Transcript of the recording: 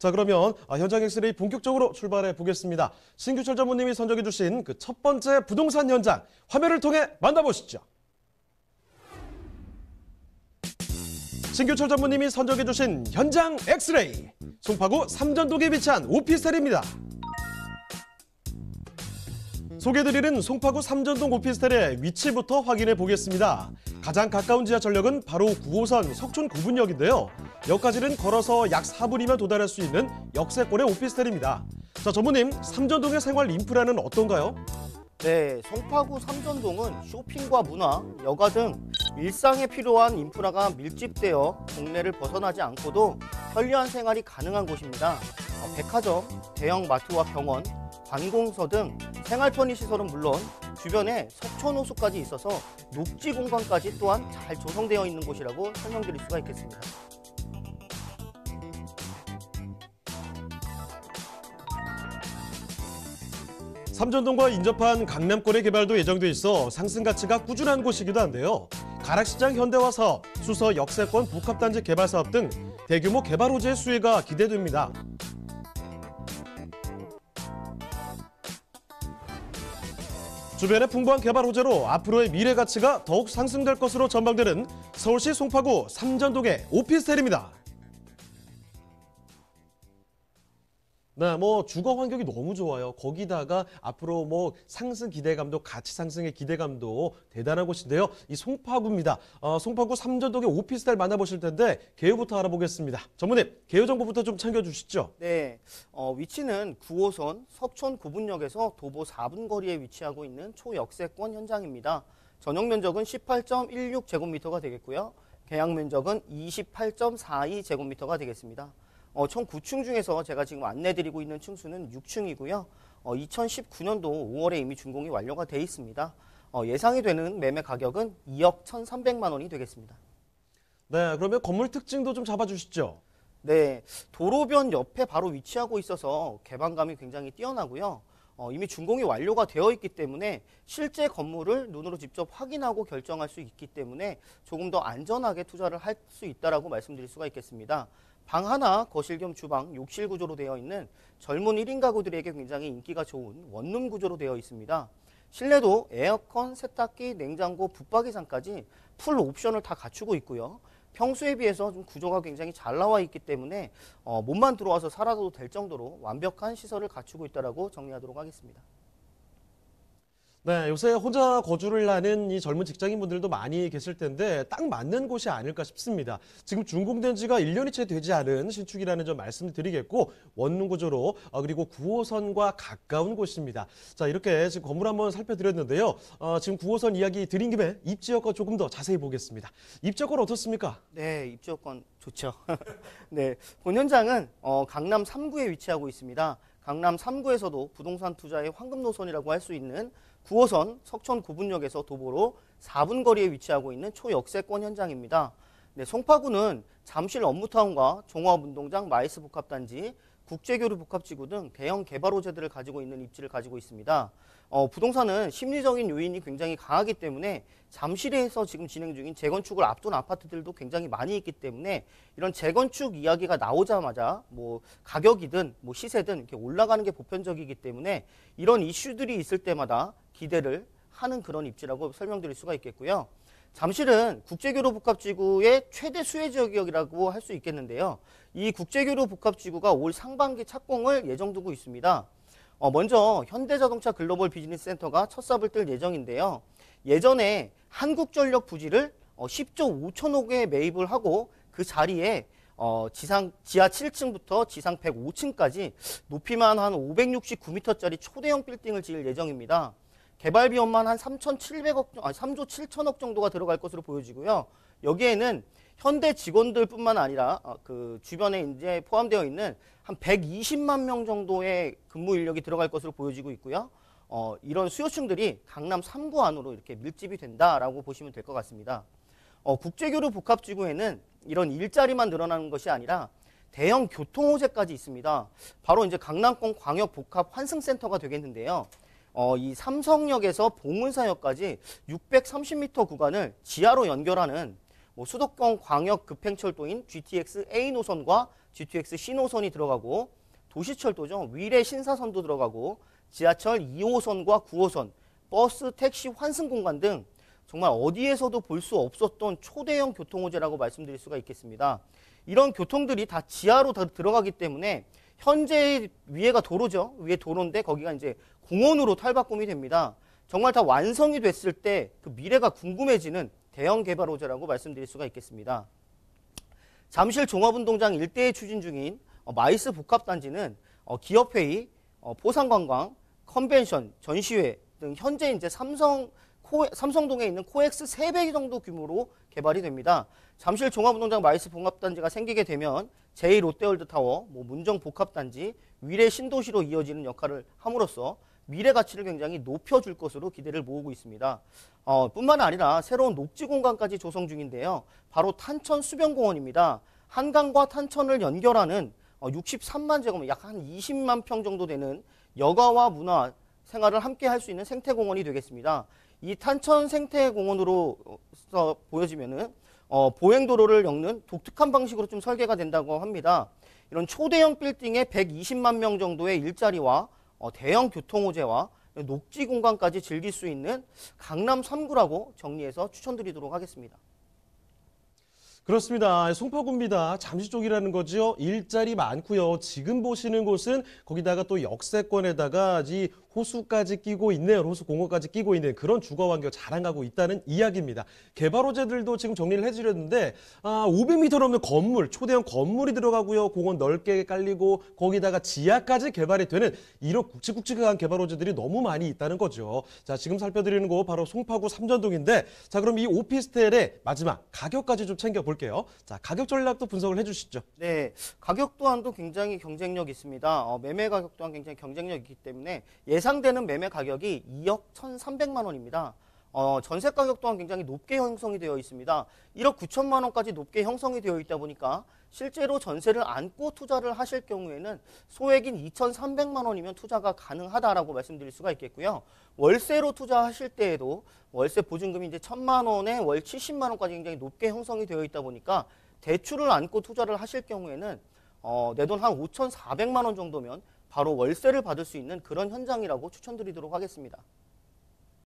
자 그러면 아, 현장 엑스레이 본격적으로 출발해 보겠습니다. 신규철 전무님이 선정해 주신 그 첫 번째 부동산 현장 화면을 통해 만나보시죠. 신규철 전무님이 선정해 주신 현장 엑스레이 송파구 삼전동에 위치한 오피스텔입니다. 소개드리는 송파구 삼전동 오피스텔의 위치부터 확인해 보겠습니다. 가장 가까운 지하철역은 바로 9호선 석촌고분역인데요. 역까지는 걸어서 약 4분이면 도달할 수 있는 역세권의 오피스텔입니다. 자, 전무님, 삼전동의 생활 인프라는 어떤가요? 네, 송파구 삼전동은 쇼핑과 문화, 여가 등 일상에 필요한 인프라가 밀집되어 동네를 벗어나지 않고도 편리한 생활이 가능한 곳입니다. 어, 백화점, 대형 마트와 병원, 관공서 등 생활 편의 시설은 물론 주변에 석촌호수까지 있어서 녹지 공간까지 또한 잘 조성되어 있는 곳이라고 설명드릴 수가 있겠습니다. 삼전동과 인접한 강남권의 개발도 예정돼 있어 상승 가치가 꾸준한 곳이기도 한데요. 가락시장 현대화 사업, 수서 역세권 복합단지 개발 사업 등 대규모 개발 호재 의 수혜가 기대됩니다. 주변의 풍부한 개발 호재로 앞으로의 미래 가치가 더욱 상승될 것으로 전망되는 서울시 송파구 삼전동의 오피스텔입니다. 네, 뭐 주거 환경이 너무 좋아요. 거기다가 앞으로 뭐 상승 기대감도 가치 상승의 기대감도 대단한 곳인데요. 이 송파구입니다. 어, 송파구 삼전동의 오피스텔 만나보실 텐데 개요부터 알아보겠습니다. 전문님 개요 정보부터 좀 챙겨주시죠. 네, 어, 위치는 9호선 석촌 구분역에서 도보 4분 거리에 위치하고 있는 초역세권 현장입니다. 전용 면적은 18.16제곱미터가 되겠고요. 계약 면적은 28.42제곱미터가 되겠습니다. 어, 총 9층 중에서 제가 지금 안내드리고 있는 층수는 6층이고요. 어, 2019년도 5월에 이미 준공이 완료가 돼 있습니다. 어, 예상이 되는 매매 가격은 2억 1,300만 원이 되겠습니다. 네, 그러면 건물 특징도 좀 잡아주시죠. 네, 도로변 옆에 바로 위치하고 있어서 개방감이 굉장히 뛰어나고요. 어, 이미 준공이 완료가 되어 있기 때문에 실제 건물을 눈으로 직접 확인하고 결정할 수 있기 때문에 조금 더 안전하게 투자를 할 수 있다라고 말씀드릴 수가 있겠습니다. 방 하나, 거실 겸 주방, 욕실 구조로 되어 있는 젊은 1인 가구들에게 굉장히 인기가 좋은 원룸 구조로 되어 있습니다. 실내도 에어컨, 세탁기, 냉장고, 붙박이장까지 풀 옵션을 다 갖추고 있고요. 평소에 비해서 좀 구조가 굉장히 잘 나와 있기 때문에 어, 몸만 들어와서 살아도 될 정도로 완벽한 시설을 갖추고 있다고 정리하도록 하겠습니다. 네, 요새 혼자 거주를 하는 이 젊은 직장인분들도 많이 계실 텐데 딱 맞는 곳이 아닐까 싶습니다. 지금 준공된 지가 1년이 채 되지 않은 신축이라는 점 말씀드리겠고 원룸 구조로 어, 그리고 9호선과 가까운 곳입니다. 자, 이렇게 지금 건물 한번 살펴드렸는데요. 어, 지금 9호선 이야기 드린 김에 입지 여건 조금 더 자세히 보겠습니다. 입지 여건 어떻습니까? 네, 입지 여건 좋죠. 네, 본 현장은 어, 강남 3구에 위치하고 있습니다. 강남 3구에서도 부동산 투자의 황금 노선이라고 할 수 있는 9호선 석촌 고분역에서 도보로 4분 거리에 위치하고 있는 초역세권 현장입니다. 네, 송파구는 잠실 업무타운과 종합운동장 마이스 복합단지 국제교류 복합지구 등 대형 개발 호재들을 가지고 있는 입지를 가지고 있습니다. 어, 부동산은 심리적인 요인이 굉장히 강하기 때문에 잠실에서 지금 진행 중인 재건축을 앞둔 아파트들도 굉장히 많이 있기 때문에 이런 재건축 이야기가 나오자마자 뭐 가격이든 뭐 시세든 이렇게 올라가는 게 보편적이기 때문에 이런 이슈들이 있을 때마다 기대를 하는 그런 입지라고 설명드릴 수가 있겠고요. 잠실은 국제교류 복합지구의 최대 수혜 지역이라고 할 수 있겠는데요. 이국제교류 복합지구가 올 상반기 착공을 예정 두고 있습니다. 어, 먼저 현대자동차 글로벌 비즈니스 센터가 첫 삽을 뜰 예정인데요. 예전에 한국전력 부지를 어, 10조 5천억에 매입을 하고 그 자리에 어, 지상 지하 7층부터 지상 105층까지 높이만 한 569m짜리 초대형 빌딩을 지을 예정입니다. 개발 비용만 한 3,700억 아 3조 7천억 정도가 들어갈 것으로 보여지고요. 여기에는 현대 직원들뿐만 아니라 어, 그 주변에 이제 포함되어 있는 한 120만 명 정도의 근무 인력이 들어갈 것으로 보여지고 있고요. 어, 이런 수요층들이 강남 3구 안으로 이렇게 밀집이 된다라고 보시면 될 것 같습니다. 어, 국제교류 복합지구에는 이런 일자리만 늘어나는 것이 아니라 대형 교통호재까지 있습니다. 바로 이제 강남권 광역복합환승센터가 되겠는데요. 어, 이 삼성역에서 봉은사역까지 630m 구간을 지하로 연결하는 뭐 수도권 광역 급행철도인 GTX A 노선과 GTX C 노선이 들어가고 도시철도죠. 위례 신사선도 들어가고 지하철 2호선과 9호선, 버스, 택시 환승 공간 등 정말 어디에서도 볼 수 없었던 초대형 교통호재라고 말씀드릴 수가 있겠습니다. 이런 교통들이 다 지하로 다 들어가기 때문에 현재 위에가 도로죠. 위에 도로인데 거기가 이제 공원으로 탈바꿈이 됩니다. 정말 다 완성이 됐을 때 그 미래가 궁금해지는 대형 개발호재라고 말씀드릴 수가 있겠습니다. 잠실 종합운동장 일대에 추진 중인 어, 마이스 복합단지는 어, 기업회의, 보상관광, 어, 컨벤션, 전시회 등 현재 이제 삼성 코, 삼성동에 있는 코엑스 3배 정도 규모로 개발이 됩니다. 잠실 종합운동장 마이스 봉합단지가 생기게 되면 제2롯데월드타워, 뭐 문정복합단지, 위례 신도시로 이어지는 역할을 함으로써 미래 가치를 굉장히 높여줄 것으로 기대를 모으고 있습니다. 어, 뿐만 아니라 새로운 녹지 공간까지 조성 중인데요. 바로 탄천 수변공원입니다. 한강과 탄천을 연결하는 63만 어, 제곱, 약한 20만 평 정도 되는 여가와 문화 생활을 함께 할 수 있는 생태공원이 되겠습니다. 이 탄천 생태공원으로서 보여지면은 어, 보행도로를 엮는 독특한 방식으로 좀 설계가 된다고 합니다. 이런 초대형 빌딩에 120만 명 정도의 일자리와 어, 대형 교통호재와 녹지 공간까지 즐길 수 있는 강남 3구라고 정리해서 추천드리도록 하겠습니다. 그렇습니다. 송파구입니다. 잠시 쪽이라는 거지요. 일자리 많고요. 지금 보시는 곳은 거기다가 또 역세권에다가 이 호수까지 끼고 있는 호수 공원까지 끼고 있는 그런 주거 환경 자랑하고 있다는 이야기입니다. 개발 호재들도 지금 정리를 해드렸는데 아, 500m 넘는 건물, 초대형 건물이 들어가고요. 공원 넓게 깔리고 거기다가 지하까지 개발이 되는 이런 굵직굵직한 개발 호재들이 너무 많이 있다는 거죠. 자, 지금 살펴드리는 곳 바로 송파구 삼전동인데 자, 그럼 이 오피스텔의 마지막 가격까지 좀 챙겨볼게요. 자, 가격 전략도 분석을 해주시죠. 네, 가격 또한도 굉장히 경쟁력 있습니다. 어, 매매 가격 또한 굉장히 경쟁력이 있기 때문에 예 예상되는 매매 가격이 2억 1,300만 원입니다. 어, 전세 가격 또한 굉장히 높게 형성이 되어 있습니다. 1억 9천만 원까지 높게 형성이 되어 있다 보니까 실제로 전세를 안고 투자를 하실 경우에는 소액인 2,300만 원이면 투자가 가능하다라고 말씀드릴 수가 있겠고요. 월세로 투자하실 때에도 월세 보증금이 이제 1천만 원에 월 70만 원까지 굉장히 높게 형성이 되어 있다 보니까 대출을 안고 투자를 하실 경우에는 어, 내 돈 한 5,400만 원 정도면 바로 월세를 받을 수 있는 그런 현장이라고 추천드리도록 하겠습니다.